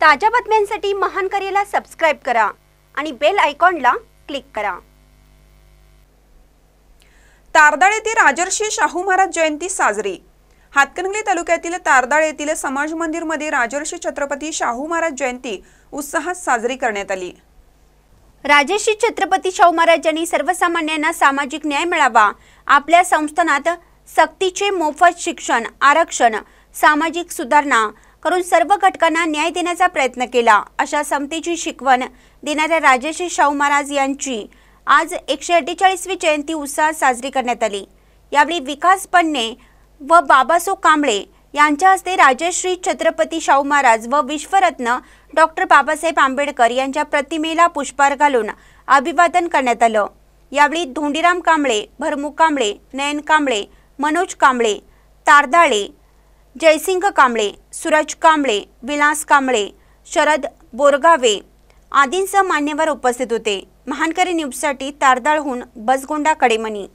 ताज्या बातम्यांसाठी महान करेला सबस्क्राईब करा आणि बेल आयकॉनला क्लिक करा तारदाळ येथे राजर्षी शाहू महाराज जयंती साजरी हातकणंगले तालुक्यातील तारदाळ येथील समाज मंदिर मध्ये राजर्षी छत्रपती शाहू महाराज जयंती उत्साहात साजरी करण्यात आली राजर्षी छत्रपती शाहू महाराज यांनी सर्वसामान्यांना सामाजिक न्याय मिळावा आपल्या संस्थानात सक्तीचे मोफत शिक्षण आरक्षण सामाजिक सुधारणा करून सर्व घटकांना न्याय देण्याचा प्रयत्न केला अशा समतेची शिकवण देणाऱ्या राजश्री शाहू महाराज यांची आज एकशे अठ्ठेचाळीसवी जयंती उत्साहात साजरी करण्यात आली यावेळी विकास पन्ने व बाबासो कांबळे यांच्या हस्ते राजश्री छत्रपती शाहू महाराज व विश्वरत्न डॉक्टर बाबासाहेब आंबेडकर यांच्या प्रतिमेला पुष्पार घालून अभिवादन करण्यात आलं यावेळी धोंडीराम कांबळे भरमु कांबळे नयन कांबळे मनोज कांबळे तारदाळे जयसिंग कांबळे सूरज कांबळे विलास कांबळे शरद बोरगावे आदींसह मान्यवर उपस्थित होते महानकरी न्यूजसाठी तारदाळहून बसगोंडा कडेमणी